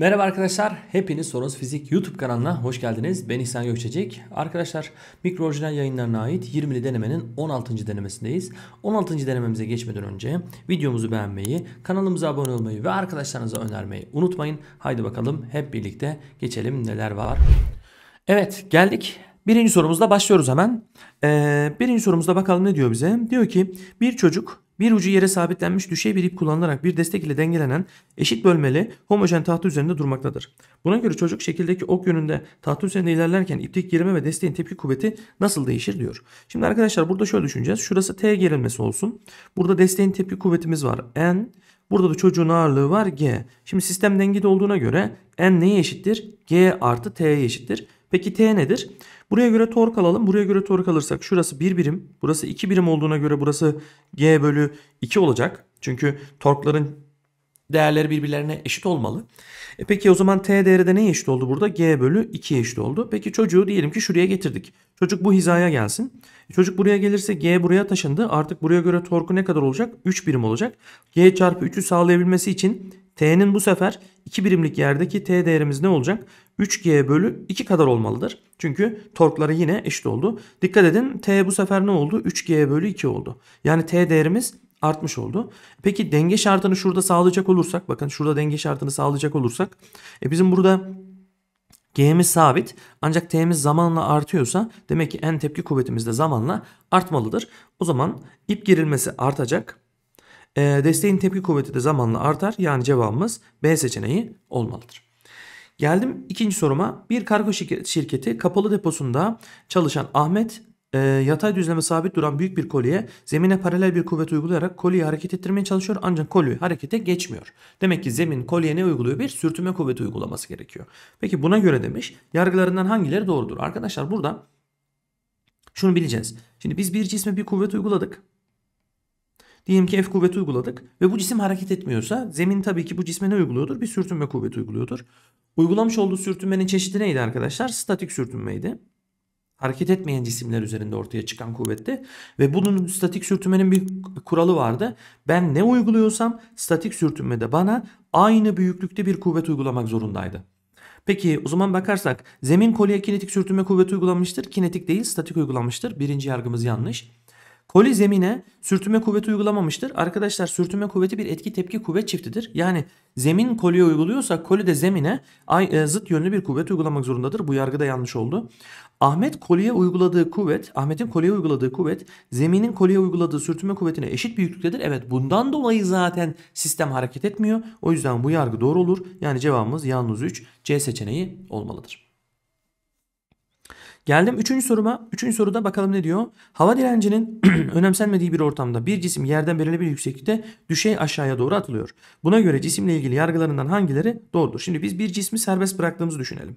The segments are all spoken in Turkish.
Merhaba arkadaşlar, hepiniz Soros Fizik YouTube kanalına hoş geldiniz. Ben İhsan Gökçecik. Arkadaşlar, mikro orijinal yayınlarına ait 20'li denemenin 16. denemesindeyiz. 16. denememize geçmeden önce videomuzu beğenmeyi, kanalımıza abone olmayı ve arkadaşlarınıza önermeyi unutmayın. Haydi bakalım hep birlikte geçelim neler var. Evet, geldik. Birinci sorumuzla başlıyoruz hemen. Ee, birinci sorumuzda bakalım ne diyor bize? Diyor ki bir çocuk bir ucu yere sabitlenmiş düşey bir ip kullanılarak bir destek ile dengelenen eşit bölmeli homojen tahta üzerinde durmaktadır. Buna göre çocuk şekildeki ok yönünde tahta üzerinde ilerlerken ipteki gerilme ve desteğin tepki kuvveti nasıl değişir diyor. Şimdi arkadaşlar burada şöyle düşüneceğiz. Şurası T gerilmesi olsun. Burada desteğin tepki kuvvetimiz var. N. Burada da çocuğun ağırlığı var G. Şimdi sistem dengede olduğuna göre N neye eşittir? G artı T'ye eşittir. Peki T nedir? Buraya göre tork alalım. Buraya göre tork alırsak şurası 1 birim. Burası 2 birim olduğuna göre burası G bölü 2 olacak. Çünkü torkların değerleri birbirlerine eşit olmalı. E peki o zaman T değeri de neye eşit oldu burada? G bölü 2 eşit oldu. Peki çocuğu diyelim ki şuraya getirdik. Çocuk bu hizaya gelsin. E çocuk buraya gelirse G buraya taşındı. Artık buraya göre torku ne kadar olacak? 3 birim olacak. G çarpı 3'ü sağlayabilmesi için T'nin bu sefer 2 birimlik yerdeki T değerimiz ne olacak? 3G bölü 2 kadar olmalıdır. Çünkü torkları yine eşit oldu. Dikkat edin T bu sefer ne oldu? 3G bölü 2 oldu. Yani T değerimiz artmış oldu. Peki denge şartını şurada sağlayacak olursak bakın şurada denge şartını sağlayacak olursak e bizim burada G'miz sabit ancak T'miz zamanla artıyorsa demek ki en tepki kuvvetimiz de zamanla artmalıdır. O zaman ip gerilmesi artacak. E, desteğin tepki kuvveti de zamanla artar. Yani cevabımız B seçeneği olmalıdır. Geldim ikinci soruma. Bir kargo şirketi kapalı deposunda çalışan Ahmet e, yatay düzleme sabit duran büyük bir kolye zemine paralel bir kuvvet uygulayarak kolyeyi hareket ettirmeye çalışıyor ancak kolye harekete geçmiyor. Demek ki zemin kolyeye ne uyguluyor? Bir sürtünme kuvveti uygulaması gerekiyor. Peki buna göre demiş yargılarından hangileri doğrudur? Arkadaşlar burada şunu bileceğiz. Şimdi biz bir cisme bir kuvvet uyguladık. Diyelim ki F kuvveti uyguladık ve bu cisim hareket etmiyorsa zemin tabii ki bu cisme ne uyguluyordur? Bir sürtünme kuvveti uyguluyordur. Uygulamış olduğu sürtünmenin çeşidi neydi arkadaşlar? Statik sürtünmeydi. Hareket etmeyen cisimler üzerinde ortaya çıkan kuvvette ve bunun statik sürtünmenin bir kuralı vardı. Ben ne uyguluyorsam statik sürtünmede bana aynı büyüklükte bir kuvvet uygulamak zorundaydı. Peki o zaman bakarsak zemin kolye kinetik sürtünme kuvveti uygulamıştır. Kinetik değil statik uygulanmıştır. Birinci yargımız yanlış. Koli zemine sürtünme kuvveti uygulamamıştır. Arkadaşlar sürtünme kuvveti bir etki tepki kuvvet çiftidir. Yani zemin koliye uyguluyorsa koli de zemine e, zıt yönlü bir kuvvet uygulamak zorundadır. Bu yargı da yanlış oldu. Ahmet koliye uyguladığı kuvvet, Ahmet'in koliye uyguladığı kuvvet zeminin koliye uyguladığı sürtünme kuvvetine eşit büyüklüktedir. Evet bundan dolayı zaten sistem hareket etmiyor. O yüzden bu yargı doğru olur. Yani cevabımız yalnız 3 C seçeneği olmalıdır. Geldim 3. soruma. 3. soruda bakalım ne diyor? Hava direncinin önemsenmediği bir ortamda bir cisim yerden belirli bir yükseklikte düşey aşağıya doğru atılıyor. Buna göre cisimle ilgili yargılarından hangileri doğrudur? Şimdi biz bir cismi serbest bıraktığımızı düşünelim.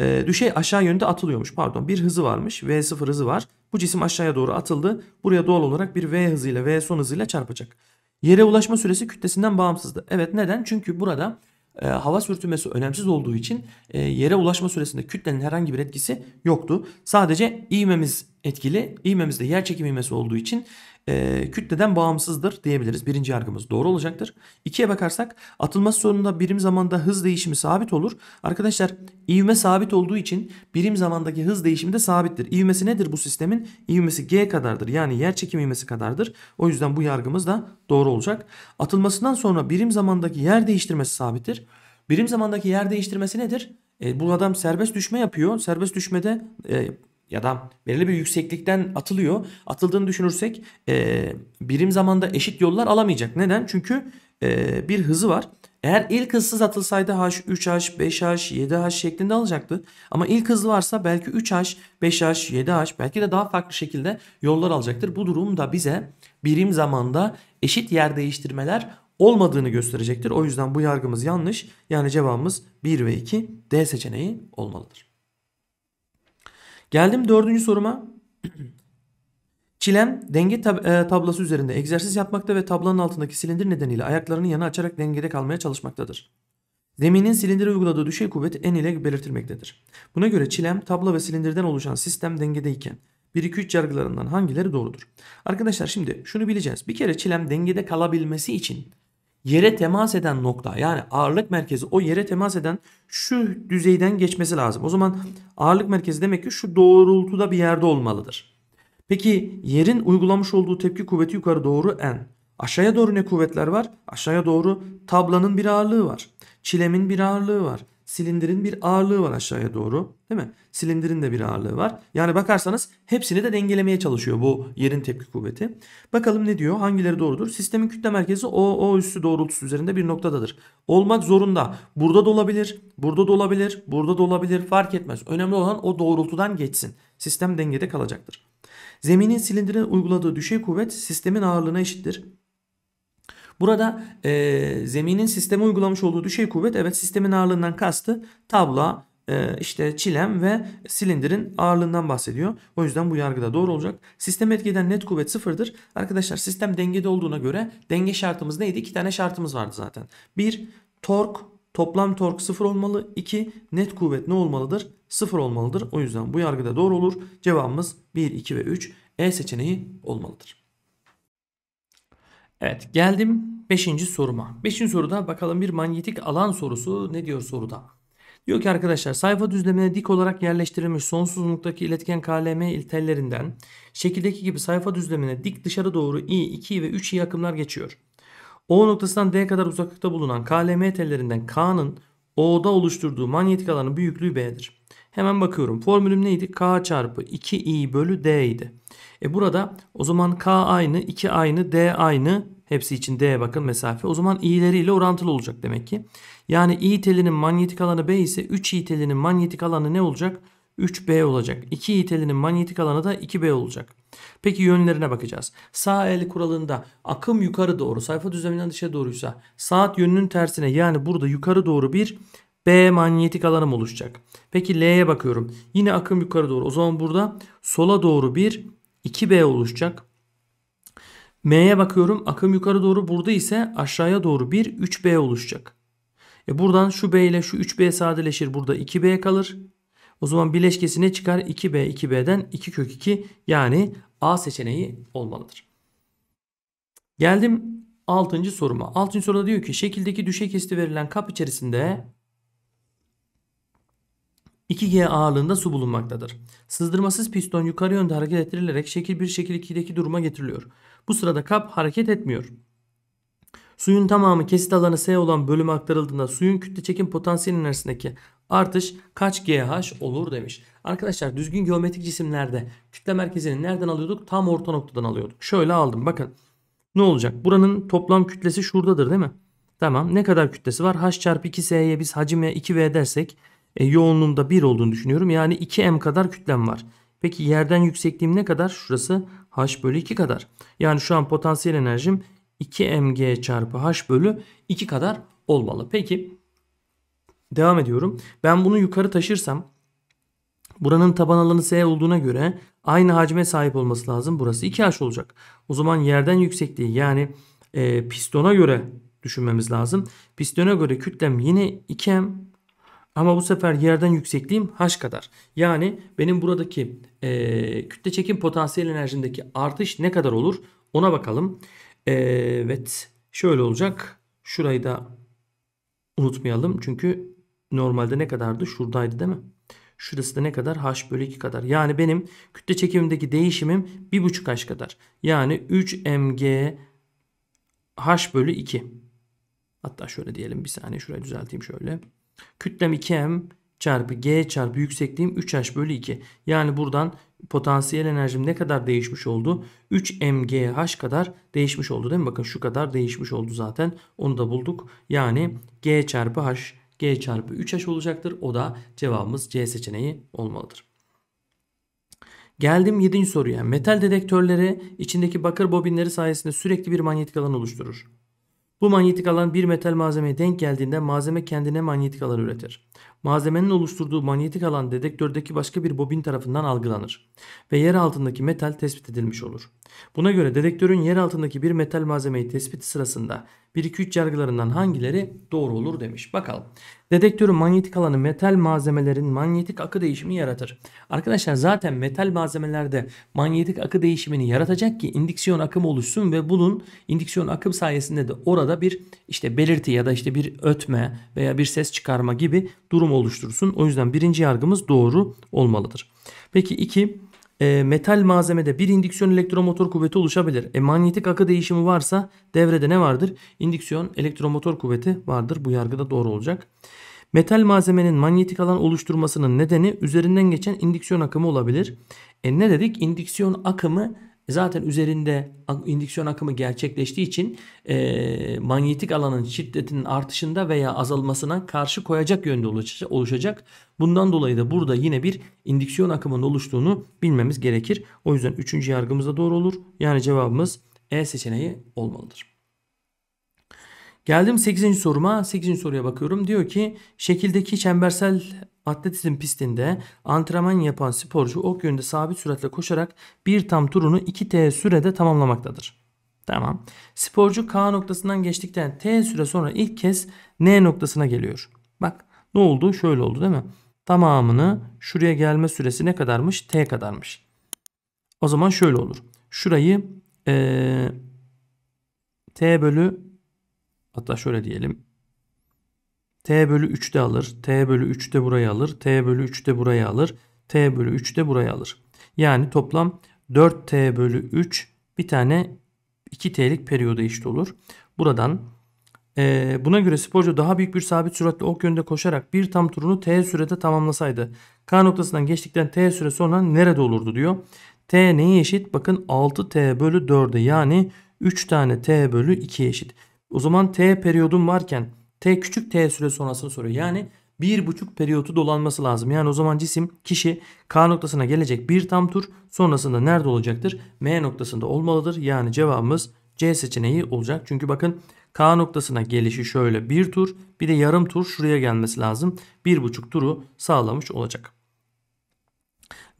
E, düşey aşağı yönde atılıyormuş pardon bir hızı varmış V0 hızı var. Bu cisim aşağıya doğru atıldı. Buraya doğal olarak bir V hızıyla V son hızıyla çarpacak. Yere ulaşma süresi kütlesinden bağımsızdı. Evet neden? Çünkü burada e, hava sürtünmesi önemsiz olduğu için e, yere ulaşma süresinde kütlenin herhangi bir etkisi yoktu. Sadece ivmemiz etkili. ivmemizde yer çekim ivmesi olduğu için e, kütleden bağımsızdır diyebiliriz. Birinci yargımız doğru olacaktır. İkiye bakarsak atılması sonunda birim zamanda hız değişimi sabit olur. Arkadaşlar ivme sabit olduğu için birim zamandaki hız değişimi de sabittir. İvmesi nedir bu sistemin? İvmesi g kadardır. Yani yer çekim ivmesi kadardır. O yüzden bu yargımız da doğru olacak. Atılmasından sonra birim zamandaki yer değiştirmesi sabittir. Birim zamandaki yer değiştirmesi nedir? E, bu adam serbest düşme yapıyor. Serbest düşmede e, ya da belirli bir yükseklikten atılıyor. Atıldığını düşünürsek e, birim zamanda eşit yollar alamayacak. Neden? Çünkü e, bir hızı var. Eğer ilk hızsız atılsaydı H, 3H, 5H, 7H şeklinde alacaktı. Ama ilk hızlı varsa belki 3H, 5H, 7H belki de daha farklı şekilde yollar alacaktır. Bu durum da bize birim zamanda eşit yer değiştirmeler olmadığını gösterecektir. O yüzden bu yargımız yanlış. Yani cevabımız 1 ve 2 D seçeneği olmalıdır. Geldim dördüncü soruma. Çilem denge tab e, üzerinde egzersiz yapmakta ve tablanın altındaki silindir nedeniyle ayaklarını yana açarak dengede kalmaya çalışmaktadır. Zeminin silindire uyguladığı düşey kuvveti en ile belirtilmektedir. Buna göre çilem, tabla ve silindirden oluşan sistem dengedeyken 1-2-3 yargılarından hangileri doğrudur? Arkadaşlar şimdi şunu bileceğiz. Bir kere çilem dengede kalabilmesi için yere temas eden nokta yani ağırlık merkezi o yere temas eden şu düzeyden geçmesi lazım. O zaman ağırlık merkezi demek ki şu doğrultuda bir yerde olmalıdır. Peki yerin uygulamış olduğu tepki kuvveti yukarı doğru n. Aşağıya doğru ne kuvvetler var? Aşağıya doğru tablanın bir ağırlığı var. Çilemin bir ağırlığı var silindirin bir ağırlığı var aşağıya doğru. Değil mi? Silindirin de bir ağırlığı var. Yani bakarsanız hepsini de dengelemeye çalışıyor bu yerin tepki kuvveti. Bakalım ne diyor? Hangileri doğrudur? Sistemin kütle merkezi O, O üssü doğrultusu üzerinde bir noktadadır. Olmak zorunda. Burada da olabilir, burada da olabilir, burada da olabilir fark etmez. Önemli olan o doğrultudan geçsin. Sistem dengede kalacaktır. Zeminin silindire uyguladığı düşey kuvvet sistemin ağırlığına eşittir. Burada e, zeminin sisteme uygulamış olduğu düşey kuvvet evet sistemin ağırlığından kastı tabla e, işte çilem ve silindirin ağırlığından bahsediyor. O yüzden bu yargıda doğru olacak. Sistem etkiden net kuvvet sıfırdır. Arkadaşlar sistem dengede olduğuna göre denge şartımız neydi? İki tane şartımız vardı zaten. Bir tork toplam tork sıfır olmalı. İki net kuvvet ne olmalıdır? Sıfır olmalıdır. O yüzden bu yargıda doğru olur. Cevabımız 1, 2 ve 3 E seçeneği olmalıdır. Evet geldim 5. soruma. 5. soruda bakalım bir manyetik alan sorusu ne diyor soruda? Diyor ki arkadaşlar sayfa düzlemine dik olarak yerleştirilmiş sonsuzluktaki iletken KLM tellerinden şekildeki gibi sayfa düzlemine dik dışarı doğru i, 2 ve 3 i akımlar geçiyor. O noktasından D kadar uzaklıkta bulunan KLM tellerinden K'nın O'da oluşturduğu manyetik alanın büyüklüğü B'dir. Hemen bakıyorum. Formülüm neydi? K çarpı 2i bölü d idi. E burada o zaman K aynı, 2 aynı, D aynı. Hepsi için D bakın mesafe. O zaman i'leriyle orantılı olacak demek ki. Yani i telinin manyetik alanı B ise 3 i telinin manyetik alanı ne olacak? 3B olacak. 2 i telinin manyetik alanı da 2B olacak. Peki yönlerine bakacağız. Sağ el kuralında akım yukarı doğru sayfa düzleminden dışarı doğruysa saat yönünün tersine yani burada yukarı doğru bir B manyetik alanım oluşacak. Peki L'ye bakıyorum. Yine akım yukarı doğru. O zaman burada sola doğru bir 2B oluşacak. M'ye bakıyorum. Akım yukarı doğru. Burada ise aşağıya doğru bir 3B oluşacak. E buradan şu B ile şu 3B sadeleşir. Burada 2B kalır. O zaman bileşkesi ne çıkar? 2B, 2B'den 2 kök 2 yani A seçeneği olmalıdır. Geldim 6. soruma. 6. soruda diyor ki şekildeki düşey kesti verilen kap içerisinde 2G ağırlığında su bulunmaktadır. Sızdırmasız piston yukarı yönde hareket ettirilerek şekil 1 şekil 2'deki duruma getiriliyor. Bu sırada kap hareket etmiyor. Suyun tamamı kesit alanı S olan bölüme aktarıldığında suyun kütle çekim potansiyeli enerjisindeki artış kaç GH olur demiş. Arkadaşlar düzgün geometrik cisimlerde kütle merkezini nereden alıyorduk? Tam orta noktadan alıyorduk. Şöyle aldım bakın. Ne olacak? Buranın toplam kütlesi şuradadır değil mi? Tamam. Ne kadar kütlesi var? H çarpı 2S'ye biz hacime 2V dersek e, yoğunluğumda 1 olduğunu düşünüyorum. Yani 2m kadar kütlem var. Peki yerden yüksekliğim ne kadar? Şurası h bölü 2 kadar. Yani şu an potansiyel enerjim 2mg çarpı h bölü 2 kadar olmalı. Peki devam ediyorum. Ben bunu yukarı taşırsam buranın taban alanı s olduğuna göre aynı hacme sahip olması lazım. Burası 2h olacak. O zaman yerden yüksekliği yani e, pistona göre düşünmemiz lazım. Pistona göre kütlem yine 2m ama bu sefer yerden yüksekliğim h kadar. Yani benim buradaki e, kütle çekim potansiyel enerjimdeki artış ne kadar olur? Ona bakalım. E, evet şöyle olacak. Şurayı da unutmayalım. Çünkü normalde ne kadardı? Şuradaydı değil mi? Şurası da ne kadar? H bölü 2 kadar. Yani benim kütle çekimimdeki değişimim 1,5 H kadar. Yani 3 mg H bölü 2. Hatta şöyle diyelim bir saniye şurayı düzelteyim şöyle. Kütlem 2m çarpı g çarpı yüksekliğim 3h bölü 2. Yani buradan potansiyel enerjim ne kadar değişmiş oldu? 3mgh kadar değişmiş oldu değil mi? Bakın şu kadar değişmiş oldu zaten. Onu da bulduk. Yani g çarpı h g çarpı 3h olacaktır. O da cevabımız c seçeneği olmalıdır. Geldim 7. soruya. Metal dedektörleri içindeki bakır bobinleri sayesinde sürekli bir manyetik alan oluşturur. Bu manyetik alan bir metal malzemeye denk geldiğinde malzeme kendine manyetik alan üretir malzemenin oluşturduğu manyetik alan dedektördeki başka bir bobin tarafından algılanır ve yer altındaki metal tespit edilmiş olur. Buna göre dedektörün yer altındaki bir metal malzemeyi tespiti sırasında 1-2-3 yargılarından hangileri doğru olur demiş. Bakalım. Dedektörün manyetik alanı metal malzemelerin manyetik akı değişimi yaratır. Arkadaşlar zaten metal malzemelerde manyetik akı değişimini yaratacak ki indiksiyon akımı oluşsun ve bunun indiksiyon akım sayesinde de orada bir işte belirti ya da işte bir ötme veya bir ses çıkarma gibi durum durumu oluştursun. O yüzden birinci yargımız doğru olmalıdır. Peki 2. E, metal malzemede bir indüksiyon elektromotor kuvveti oluşabilir. E, manyetik akı değişimi varsa devrede ne vardır? İndüksiyon elektromotor kuvveti vardır. Bu yargıda doğru olacak. Metal malzemenin manyetik alan oluşturmasının nedeni üzerinden geçen indüksiyon akımı olabilir. E ne dedik? İndüksiyon akımı e zaten üzerinde indüksiyon akımı gerçekleştiği için e, manyetik alanın şiddetinin artışında veya azalmasına karşı koyacak yönde oluşacak. Bundan dolayı da burada yine bir indüksiyon akımının oluştuğunu bilmemiz gerekir. O yüzden üçüncü yargımız da doğru olur. Yani cevabımız E seçeneği olmalıdır. Geldim 8. soruma. 8. soruya bakıyorum. Diyor ki şekildeki çembersel atletizm pistinde antrenman yapan sporcu ok yönünde sabit süratle koşarak bir tam turunu 2T sürede tamamlamaktadır. Tamam. Sporcu K noktasından geçtikten T süre sonra ilk kez N noktasına geliyor. Bak ne oldu? Şöyle oldu değil mi? Tamamını şuraya gelme süresi ne kadarmış? T kadarmış. O zaman şöyle olur. Şurayı ee, T bölü hatta şöyle diyelim t bölü 3 de alır. t bölü 3 de burayı alır. t bölü 3 de burayı alır. t bölü 3 de burayı alır. Yani toplam 4t bölü 3 bir tane 2t'lik periyoda eşit olur. Buradan e, buna göre sporcu daha büyük bir sabit süratle ok yönde koşarak bir tam turunu t sürede tamamlasaydı k noktasından geçtikten t süre sonra nerede olurdu diyor. t neye eşit? Bakın 6t bölü 4'e yani 3 tane t bölü 2 eşit. O zaman t periyodum varken T küçük t süre sonrasını soruyor. Yani bir buçuk periyotu dolanması lazım. Yani o zaman cisim kişi K noktasına gelecek bir tam tur sonrasında nerede olacaktır? M noktasında olmalıdır. Yani cevabımız C seçeneği olacak. Çünkü bakın K noktasına gelişi şöyle bir tur bir de yarım tur şuraya gelmesi lazım. Bir buçuk turu sağlamış olacak.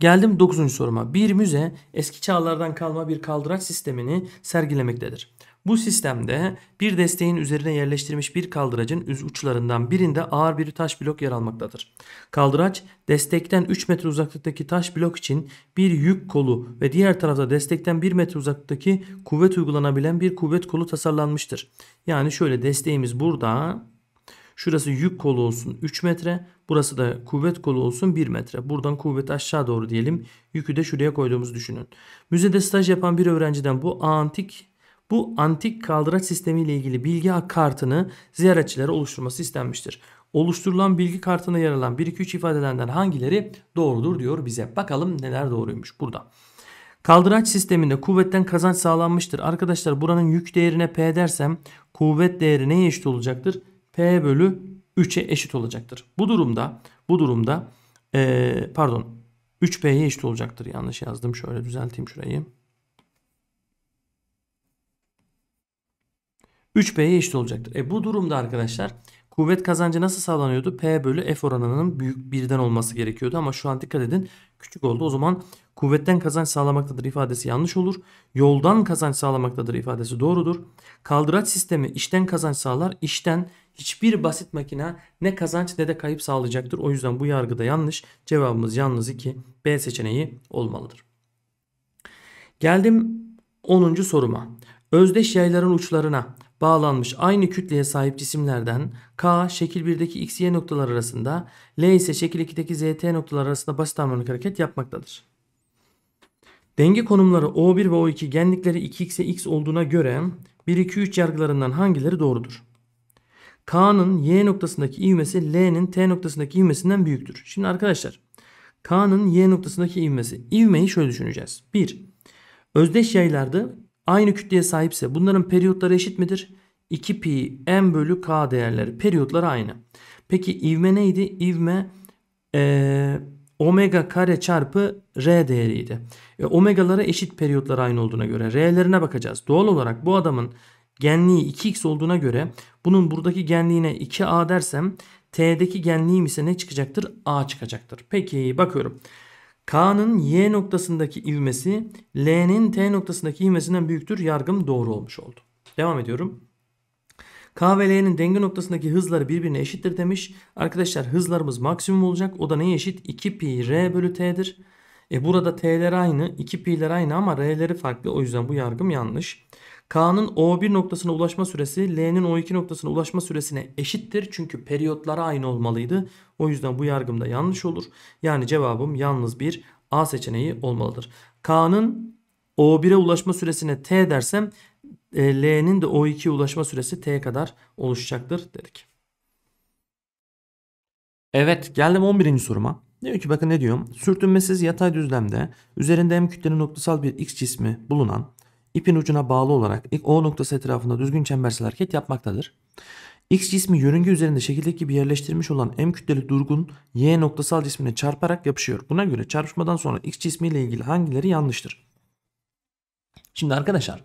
Geldim 9. soruma. Bir müze eski çağlardan kalma bir kaldıraç sistemini sergilemektedir. Bu sistemde bir desteğin üzerine yerleştirilmiş bir kaldıracın uçlarından birinde ağır bir taş blok yer almaktadır. Kaldıraç destekten 3 metre uzaklıktaki taş blok için bir yük kolu ve diğer tarafta destekten 1 metre uzaklıktaki kuvvet uygulanabilen bir kuvvet kolu tasarlanmıştır. Yani şöyle desteğimiz burada Şurası yük kolu olsun 3 metre. Burası da kuvvet kolu olsun 1 metre. Buradan kuvvet aşağı doğru diyelim. Yükü de şuraya koyduğumuzu düşünün. Müzede staj yapan bir öğrenciden bu antik bu antik kaldıraç sistemi ile ilgili bilgi kartını ziyaretçilere oluşturması istenmiştir. Oluşturulan bilgi kartına yer alan 1-2-3 ifadelerden hangileri doğrudur diyor bize. Bakalım neler doğruymuş burada. Kaldıraç sisteminde kuvvetten kazanç sağlanmıştır. Arkadaşlar buranın yük değerine P dersem kuvvet değeri neye eşit olacaktır? P bölü 3'e eşit olacaktır. Bu durumda bu durumda ee, pardon 3P'ye eşit olacaktır. Yanlış yazdım. Şöyle düzelteyim şurayı. 3P'ye eşit olacaktır. E bu durumda arkadaşlar kuvvet kazancı nasıl sağlanıyordu? P bölü F oranının büyük birden olması gerekiyordu ama şu an dikkat edin küçük oldu. O zaman kuvvetten kazanç sağlamaktadır ifadesi yanlış olur. Yoldan kazanç sağlamaktadır ifadesi doğrudur. Kaldıraç sistemi işten kazanç sağlar. İşten hiçbir basit makine ne kazanç ne de kayıp sağlayacaktır. O yüzden bu yargıda yanlış. Cevabımız yalnız 2. B seçeneği olmalıdır. Geldim 10. soruma. Özdeş yayların uçlarına bağlanmış aynı kütleye sahip cisimlerden K şekil 1'deki x, y noktalar arasında L ise şekil 2'deki z, t noktalar arasında basit harmonik hareket yapmaktadır. Denge konumları O1 ve O2 genlikleri 2x'e x olduğuna göre 1, 2, 3 yargılarından hangileri doğrudur? K'nın y noktasındaki ivmesi L'nin t noktasındaki ivmesinden büyüktür. Şimdi arkadaşlar K'nın y noktasındaki ivmesi. İvmeyi şöyle düşüneceğiz. 1. Özdeş yaylarda aynı kütleye sahipse bunların periyotları eşit midir? 2 pi m bölü k değerleri periyotları aynı. Peki ivme neydi? İvme e, omega kare çarpı r değeriydi. E, omegalara eşit periyotlar aynı olduğuna göre r'lerine bakacağız. Doğal olarak bu adamın genliği 2x olduğuna göre bunun buradaki genliğine 2a dersem t'deki genliğim ise ne çıkacaktır? a çıkacaktır. Peki bakıyorum. K'nın Y noktasındaki ivmesi L'nin T noktasındaki ivmesinden büyüktür. Yargım doğru olmuş oldu. Devam ediyorum. K ve L'nin denge noktasındaki hızları birbirine eşittir demiş. Arkadaşlar hızlarımız maksimum olacak. O da neye eşit? 2 pi R bölü T'dir. E burada T'ler aynı. 2 pi'ler aynı ama R'leri farklı. O yüzden bu yargım yanlış. K'nın O1 noktasına ulaşma süresi L'nin O2 noktasına ulaşma süresine eşittir. Çünkü periyotları aynı olmalıydı. O yüzden bu yargım da yanlış olur. Yani cevabım yalnız bir A seçeneği olmalıdır. K'nın O1'e ulaşma süresine T dersem e, L'nin de O2'ye ulaşma süresi T kadar oluşacaktır dedik. Evet geldim 11. soruma. Diyor ki bakın ne diyorum. Sürtünmesiz yatay düzlemde üzerinde hem kütlenin noktasal bir x cismi bulunan ipin ucuna bağlı olarak O noktası etrafında düzgün çembersel hareket yapmaktadır. X cismi yörünge üzerinde şekildeki bir yerleştirilmiş olan M kütleli durgun Y noktasal cismine çarparak yapışıyor. Buna göre çarpışmadan sonra X cismi ile ilgili hangileri yanlıştır? Şimdi arkadaşlar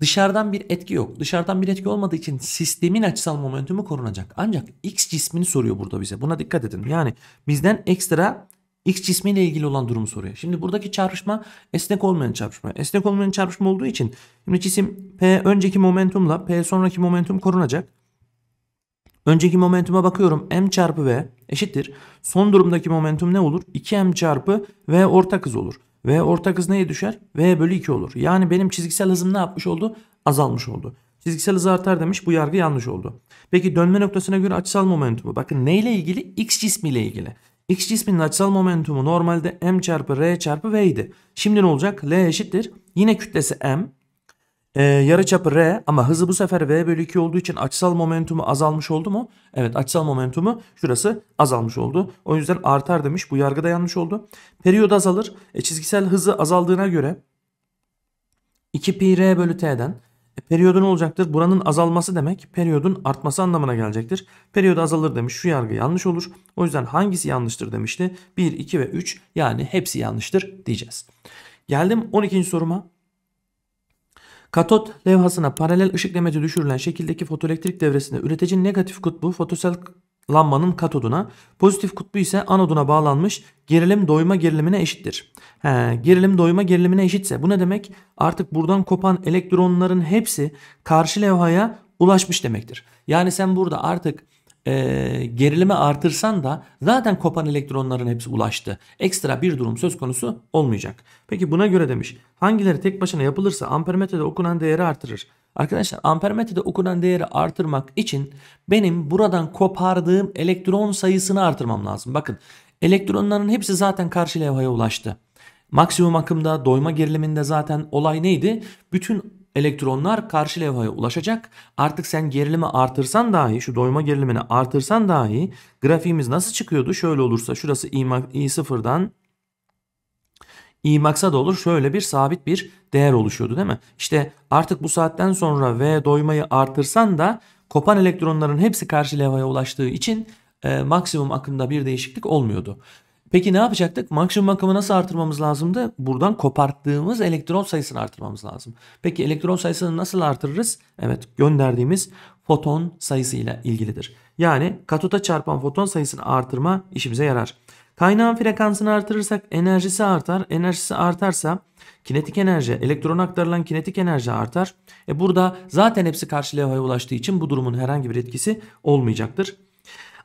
dışarıdan bir etki yok. Dışarıdan bir etki olmadığı için sistemin açısal momentumu korunacak. Ancak X cismini soruyor burada bize. Buna dikkat edin. Yani bizden ekstra X cismiyle ilgili olan durumu soruyor. Şimdi buradaki çarpışma esnek olmayan çarpışma. Esnek olmayan çarpışma olduğu için şimdi cisim P önceki momentumla P sonraki momentum korunacak. Önceki momentuma bakıyorum m çarpı v eşittir. Son durumdaki momentum ne olur? 2m çarpı v ortak hız olur. V ortak hız neye düşer? V bölü 2 olur. Yani benim çizgisel hızım ne yapmış oldu? Azalmış oldu. Çizgisel hız artar demiş. Bu yargı yanlış oldu. Peki dönme noktasına göre açısal momentumu. Bakın neyle ilgili? X cismiyle ilgili x cisminin açısal momentumu normalde m çarpı r çarpı v idi. Şimdi ne olacak? L eşittir. Yine kütlesi m. Ee, yarıçapı r ama hızı bu sefer v bölü 2 olduğu için açısal momentumu azalmış oldu mu? Evet açısal momentumu şurası azalmış oldu. O yüzden artar demiş. Bu yargıda yanlış oldu. Periyod azalır. E, çizgisel hızı azaldığına göre 2 pi r bölü t'den e, periyodun olacaktır? Buranın azalması demek periyodun artması anlamına gelecektir. Periyod azalır demiş şu yargı yanlış olur. O yüzden hangisi yanlıştır demişti. 1, 2 ve 3 yani hepsi yanlıştır diyeceğiz. Geldim 12. soruma. Katot levhasına paralel ışık demeci düşürülen şekildeki fotoelektrik devresinde üretici negatif kutbu fotosel lanmanın katoduna, pozitif kutbu ise anoduna bağlanmış gerilim doyma gerilimine eşittir. He, gerilim doyma gerilimine eşitse bu ne demek? Artık buradan kopan elektronların hepsi karşı levhaya ulaşmış demektir. Yani sen burada artık e, gerilimi artırsan da zaten kopan elektronların hepsi ulaştı. Ekstra bir durum söz konusu olmayacak. Peki buna göre demiş hangileri tek başına yapılırsa ampermetrede okunan değeri artırır. Arkadaşlar ampermetrede okunan değeri artırmak için benim buradan kopardığım elektron sayısını artırmam lazım. Bakın elektronların hepsi zaten karşı levhaya ulaştı. Maksimum akımda doyma geriliminde zaten olay neydi? Bütün elektronlar karşı levhaya ulaşacak. Artık sen gerilimi artırsan dahi şu doyma gerilimini artırsan dahi grafiğimiz nasıl çıkıyordu? Şöyle olursa şurası I0'dan İmaks'a da olur şöyle bir sabit bir değer oluşuyordu değil mi? İşte artık bu saatten sonra V doymayı artırsan da kopan elektronların hepsi karşı levhaya ulaştığı için e, maksimum akımda bir değişiklik olmuyordu. Peki ne yapacaktık? Maksimum akımı nasıl artırmamız lazımdı? Buradan koparttığımız elektron sayısını artırmamız lazım. Peki elektron sayısını nasıl artırırız? Evet gönderdiğimiz foton sayısıyla ilgilidir. Yani katota çarpan foton sayısını artırma işimize yarar. Kaynağın frekansını artırırsak enerjisi artar. Enerjisi artarsa kinetik enerji, elektron aktarılan kinetik enerji artar. E burada zaten hepsi karşı levhaya ulaştığı için bu durumun herhangi bir etkisi olmayacaktır.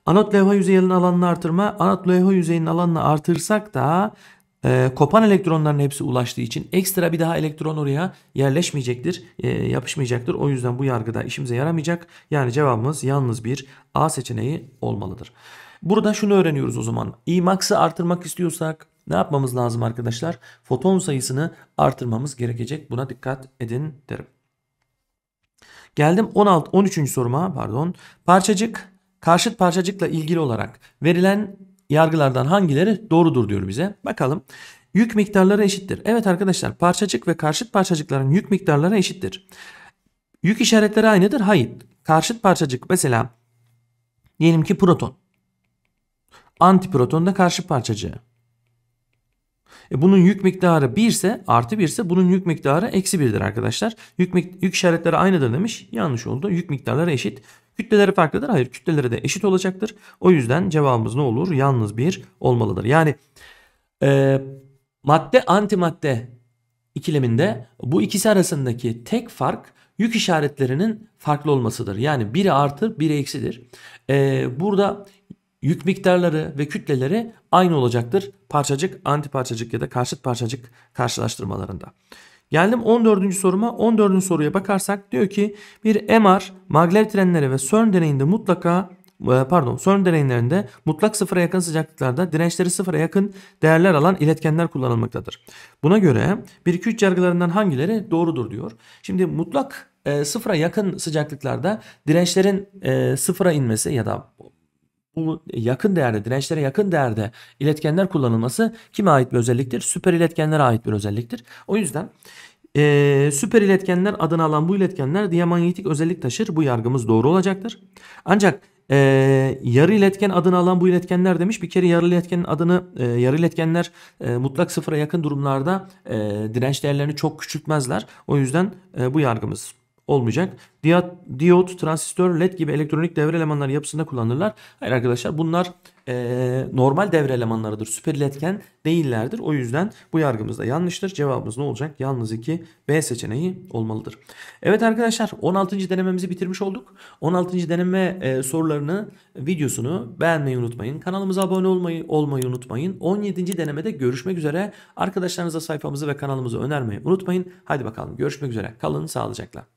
Anot levha yüzeyinin alanını artırma. Anot levha yüzeyinin alanını artırsak da e, kopan elektronların hepsi ulaştığı için ekstra bir daha elektron oraya yerleşmeyecektir, e, yapışmayacaktır. O yüzden bu yargıda işimize yaramayacak. Yani cevabımız yalnız bir A seçeneği olmalıdır. Burada şunu öğreniyoruz o zaman. E max'ı artırmak istiyorsak ne yapmamız lazım arkadaşlar? Foton sayısını artırmamız gerekecek. Buna dikkat edin derim. Geldim 16 13. soruma pardon. Parçacık karşıt parçacıkla ilgili olarak verilen yargılardan hangileri doğrudur diyor bize. Bakalım. Yük miktarları eşittir. Evet arkadaşlar parçacık ve karşıt parçacıkların yük miktarları eşittir. Yük işaretleri aynıdır. Hayır. Karşıt parçacık mesela diyelim ki proton. Antiproton da karşı parçacığı. E bunun yük miktarı 1 ise artı 1 ise bunun yük miktarı eksi 1'dir arkadaşlar. Yük, yük işaretleri aynıdır demiş. Yanlış oldu. Yük miktarları eşit. Kütleleri farklıdır. Hayır kütleleri de eşit olacaktır. O yüzden cevabımız ne olur? Yalnız bir olmalıdır. Yani e, madde antimadde ikileminde bu ikisi arasındaki tek fark yük işaretlerinin farklı olmasıdır. Yani biri artı biri eksidir. E, burada yük miktarları ve kütleleri aynı olacaktır. Parçacık, antiparçacık ya da karşıt parçacık karşılaştırmalarında. Geldim 14. soruma. 14. soruya bakarsak diyor ki bir MR, maglev trenleri ve CERN deneyinde mutlaka e, pardon CERN deneylerinde mutlak sıfıra yakın sıcaklıklarda dirençleri sıfıra yakın değerler alan iletkenler kullanılmaktadır. Buna göre 1-2-3 yargılarından hangileri doğrudur diyor. Şimdi mutlak e, sıfıra yakın sıcaklıklarda dirençlerin e, sıfıra inmesi ya da yakın değerde, dirençlere yakın değerde iletkenler kullanılması kime ait bir özelliktir? Süper iletkenlere ait bir özelliktir. O yüzden e, süper iletkenler adını alan bu iletkenler diyamanyetik özellik taşır. Bu yargımız doğru olacaktır. Ancak e, yarı iletken adını alan bu iletkenler demiş. Bir kere yarı iletkenin adını e, yarı iletkenler e, mutlak sıfıra yakın durumlarda e, direnç değerlerini çok küçültmezler. O yüzden e, bu yargımız olmayacak. Diyot, diyot, transistör, led gibi elektronik devre elemanları yapısında kullanırlar Hayır arkadaşlar bunlar e, normal devre elemanlarıdır. Süper iletken değillerdir. O yüzden bu yargımız da yanlıştır. Cevabımız ne olacak? Yalnız 2 B seçeneği olmalıdır. Evet arkadaşlar 16. denememizi bitirmiş olduk. 16. deneme e, sorularını videosunu beğenmeyi unutmayın. Kanalımıza abone olmayı, olmayı unutmayın. 17. denemede görüşmek üzere. Arkadaşlarınıza sayfamızı ve kanalımızı önermeyi unutmayın. Hadi bakalım görüşmek üzere. Kalın sağlıcakla.